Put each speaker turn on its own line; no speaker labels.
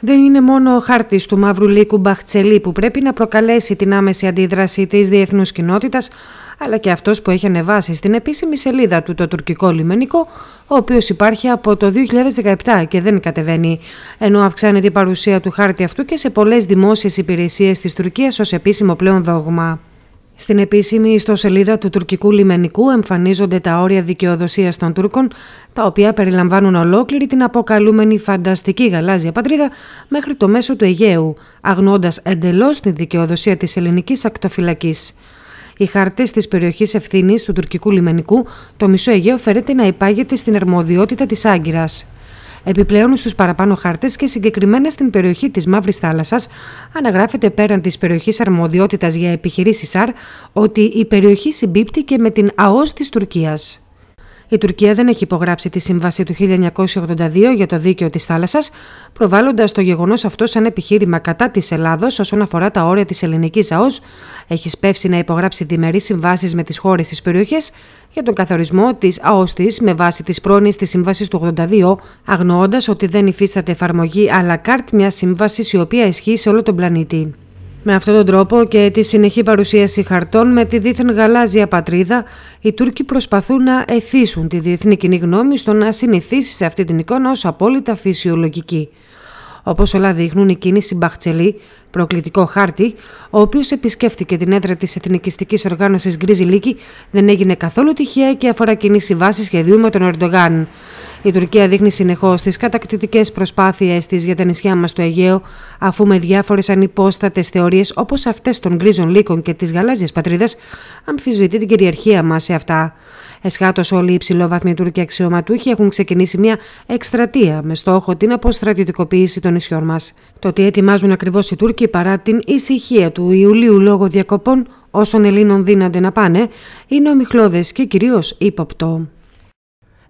Δεν είναι μόνο ο χάρτη του μαύρου λύκου Μπαχτσελή που πρέπει να προκαλέσει την άμεση αντίδραση της διεθνούς κοινότητας, αλλά και αυτός που έχει ανεβάσει στην επίσημη σελίδα του το τουρκικό λιμενικό, ο οποίος υπάρχει από το 2017 και δεν κατεβαίνει. Ενώ αυξάνεται η παρουσία του χάρτη αυτού και σε πολλές δημόσιες υπηρεσίες της Τουρκίας ως επίσημο πλέον δόγμα. Στην επίσημη ιστοσελίδα του τουρκικού λιμενικού εμφανίζονται τα όρια δικαιοδοσία των Τούρκων, τα οποία περιλαμβάνουν ολόκληρη την αποκαλούμενη φανταστική γαλάζια πατρίδα μέχρι το μέσο του Αιγαίου, αγνώντας εντελώς τη δικαιοδοσία της ελληνικής ακτοφυλακής. Οι χάρτες της περιοχής ευθύνης του τουρκικού λιμενικού, το μισό Αιγαίο φέρεται να υπάγεται στην αρμοδιότητα της Άγκυρας. Επιπλέον στους παραπάνω χάρτες και συγκεκριμένα στην περιοχή της Μαύρης Θάλασσας, αναγράφεται πέραν της περιοχής αρμοδιότητας για επιχειρήσεις ΣΑΡ ότι η περιοχή συμπίπτει και με την ΑΟΣ της Τουρκίας. Η Τουρκία δεν έχει υπογράψει τη Σύμβαση του 1982 για το δίκαιο της θάλασσας, προβάλλοντας το γεγονός αυτό σαν επιχείρημα κατά της Ελλάδος όσον αφορά τα όρια της ελληνικής ΑΟΣ, έχει σπεύσει να υπογράψει διμερείς συμβάσεις με τις χώρες της περιοχής για τον καθορισμό της ΑΟΣ της με βάση τη πρόνοια της Σύμβασης του 82, αγνοώντας ότι δεν υφίσταται εφαρμογή αλλά κάρτ μιας σύμβασης η οποία ισχύει σε όλο τον πλανήτη. Με αυτόν τον τρόπο και τη συνεχή παρουσίαση χαρτών με τη δίθεν γαλάζια πατρίδα, οι Τούρκοι προσπαθούν να εθίσουν τη διεθνή κοινή γνώμη στο να συνηθίσει σε αυτή την εικόνα ως απόλυτα φυσιολογική. Όπως όλα δείχνουν, η κίνηση Μπαχτσελή, προκλητικό χάρτη, ο οποίος επισκέφθηκε την έδρα της εθνικιστικής οργάνωσης Γκρίζι Λίκη, δεν έγινε καθόλου τυχαία και αφορά κοινή βάσης σχεδίου με τον Ερντογάν. Η Τουρκία δείχνει συνεχώς τις κατακτητικές προσπάθειές της για τα νησιά μας στο Αιγαίο, αφού με διάφορες ανυπόστατες θεωρίες όπως αυτές των γκρίζων λύκων και της γαλάζιας πατρίδας αμφισβητεί την κυριαρχία μας σε αυτά. Εσχάτως, όλοι οι υψηλόβαθμοι Τούρκοι αξιωματούχοι έχουν ξεκινήσει μια εκστρατεία με στόχο την αποστρατιωτικοποίηση των νησιών μας. Το ότι ετοιμάζουν ακριβώς οι Τούρκοι παρά την ησυχία του Ιουλίου λόγω διακοπών όσων Ελλήνων δύνανται να πάνε, είναι ομιχλώδες και κυρίως ύποπτο.